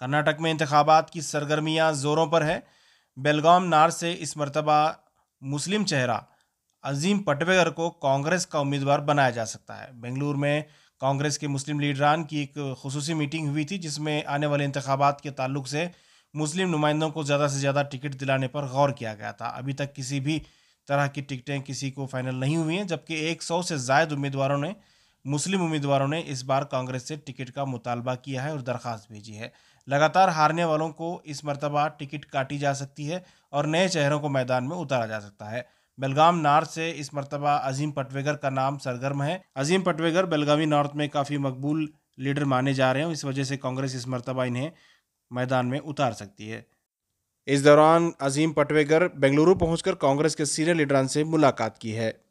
कर्नाटक में इंतबात की सरगर्मियाँ ज़ोरों पर है बेलगाम नार से इस मरतबा मुस्लिम चेहरा अजीम पटवेगर को कांग्रेस का उम्मीदवार बनाया जा सकता है बेंगलुरु में कांग्रेस के मुस्लिम लीडरान की एक खसूसी मीटिंग हुई थी जिसमें आने वाले इंतबात के ताल्लुक से मुस्लिम नुमाइंदों को ज़्यादा से ज़्यादा टिकट दिलाने पर गौर किया गया था अभी तक किसी भी तरह की टिकटें किसी को फाइनल नहीं हुई हैं जबकि 100 से जायद उम्मीदवारों ने मुस्लिम उम्मीदवारों ने इस बार कांग्रेस से टिकट का मुतालबा किया है और दरख्वास्त भेजी है लगातार हारने वालों को इस मरतबा टिकट काटी जा सकती है और नए चेहरों को मैदान में उतारा जा सकता है बेलगाम नॉर्थ से इस मरतबा अजीम पटवेगर का नाम सरगर्म है अजीम पटवेगर बेलगामी नॉर्थ में काफ़ी मकबूल लीडर माने जा रहे हैं इस वजह से कांग्रेस इस मरतबा इन्हें मैदान में उतार सकती है इस दौरान अजीम पटवेगर बेंगलुरु पहुंचकर कांग्रेस के सीनियर लीडरान से मुलाकात की है